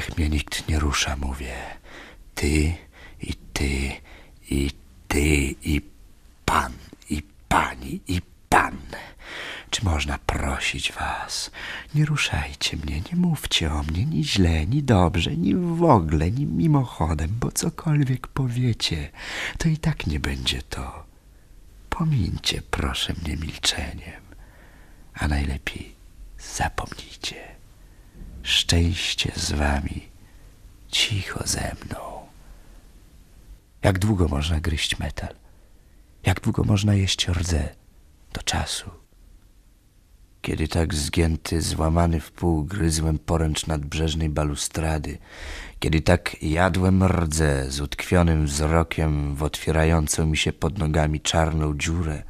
Niech mnie nikt nie rusza, mówię. Ty i ty i ty i pan i pani i pan. Czy można prosić was? Nie ruszajcie mnie, nie mówcie o mnie ni źle, ni dobrze, ni w ogóle, ni mimochodem, bo cokolwiek powiecie, to i tak nie będzie to. Pomincie proszę mnie milczeniem, a najlepiej zapomnijcie szczęście z wami, cicho ze mną. Jak długo można gryźć metal? Jak długo można jeść rdze? Do czasu. Kiedy tak zgięty, złamany w pół gryzłem poręcz nadbrzeżnej balustrady, kiedy tak jadłem rdze z utkwionym wzrokiem w otwierającą mi się pod nogami czarną dziurę,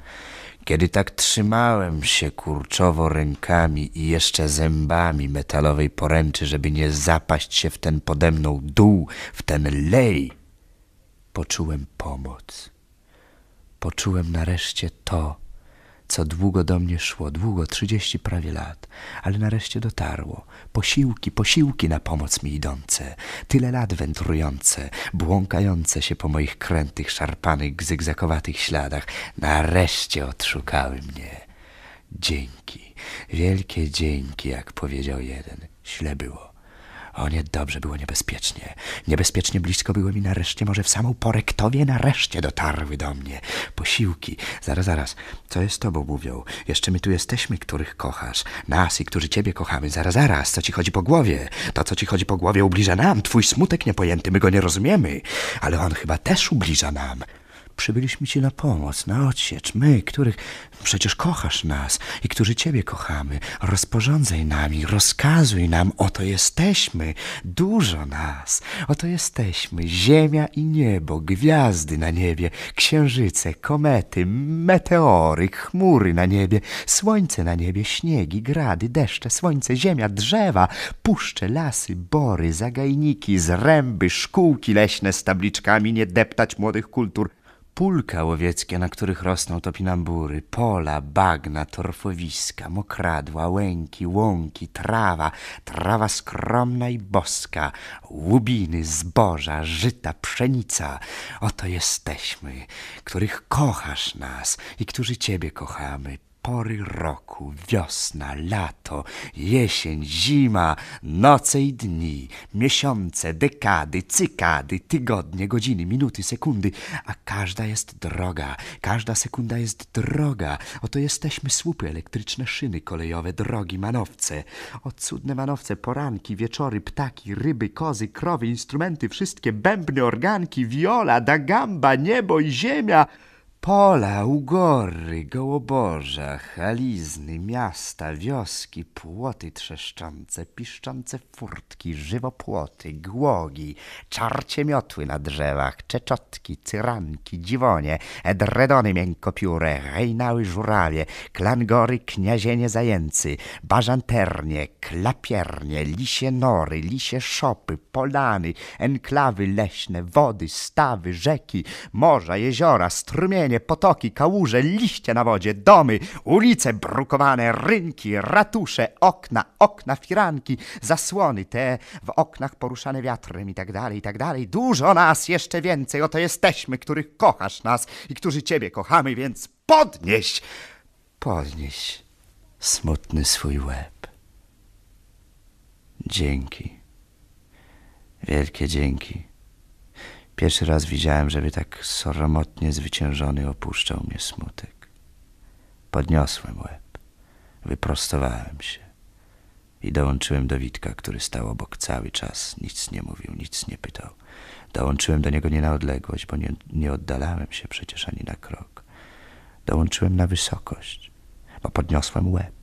kiedy tak trzymałem się kurczowo rękami i jeszcze zębami metalowej poręczy, żeby nie zapaść się w ten podemną dół, w ten lej, poczułem pomoc. Poczułem nareszcie to, co długo do mnie szło, długo, trzydzieści prawie lat, ale nareszcie dotarło. Posiłki, posiłki na pomoc mi idące, tyle lat wędrujące, błąkające się po moich krętych, szarpanych, zygzakowatych śladach, nareszcie odszukały mnie. Dzięki, wielkie dzięki, jak powiedział jeden, źle było. O niedobrze dobrze było niebezpiecznie. Niebezpiecznie blisko było mi nareszcie, może w samą porę nareszcie dotarły do mnie. Posiłki. Zaraz, zaraz. Co jest tobą, mówią? Jeszcze my tu jesteśmy, których kochasz. Nas i którzy ciebie kochamy. Zaraz, zaraz. Co ci chodzi po głowie? To, co ci chodzi po głowie, ubliża nam. Twój smutek niepojęty, my go nie rozumiemy. Ale on chyba też ubliża nam. Przybyliśmy ci na pomoc, na odsiecz, my, których przecież kochasz nas i którzy ciebie kochamy. Rozporządzaj nami, rozkazuj nam, oto jesteśmy, dużo nas, oto jesteśmy, ziemia i niebo, gwiazdy na niebie, księżyce, komety, meteory, chmury na niebie, słońce na niebie, śniegi, grady, deszcze, słońce, ziemia, drzewa, puszcze, lasy, bory, zagajniki, zręby, szkółki leśne z tabliczkami nie deptać młodych kultur, Pólka łowieckie, na których rosną topinambury, pola, bagna, torfowiska, mokradła, łęki, łąki, trawa, trawa skromna i boska, łubiny, zboża, żyta, pszenica. Oto jesteśmy, których kochasz nas i którzy ciebie kochamy, pory roku, wiosna, lato, jesień, zima, noce i dni, miesiące, dekady, cykady, tygodnie, godziny, minuty, sekundy, a każda jest droga, każda sekunda jest droga. Oto jesteśmy słupy elektryczne, szyny kolejowe, drogi, manowce. O cudne manowce, poranki, wieczory, ptaki, ryby, kozy, krowy, instrumenty, wszystkie bębny, organki, wiola, gamba, niebo i ziemia. Pola, ugory, gołoborza, chalizny, miasta, wioski, płoty trzeszczące, piszczące furtki, żywopłoty, głogi, czarcie miotły na drzewach, czeczotki, cyranki, dziwonie, edredony miękkopióre, hejnały żurawie, klangory, kniazienie zajęcy, bażanternie, klapiernie, lisie nory, lisie szopy, polany, enklawy leśne, wody, stawy, rzeki, morza, jeziora, strumienie, potoki, kałuże, liście na wodzie, domy, ulice brukowane, rynki, ratusze, okna, okna, firanki, zasłony, te w oknach poruszane wiatrem i tak dalej, i tak dalej. Dużo nas, jeszcze więcej, oto jesteśmy, których kochasz nas i którzy ciebie kochamy, więc podnieś, podnieś smutny swój łeb. Dzięki, wielkie dzięki Pierwszy raz widziałem, żeby tak sromotnie zwyciężony opuszczał mnie smutek. Podniosłem łeb, wyprostowałem się i dołączyłem do Witka, który stał obok cały czas, nic nie mówił, nic nie pytał. Dołączyłem do niego nie na odległość, bo nie, nie oddalałem się przecież ani na krok. Dołączyłem na wysokość, bo podniosłem łeb.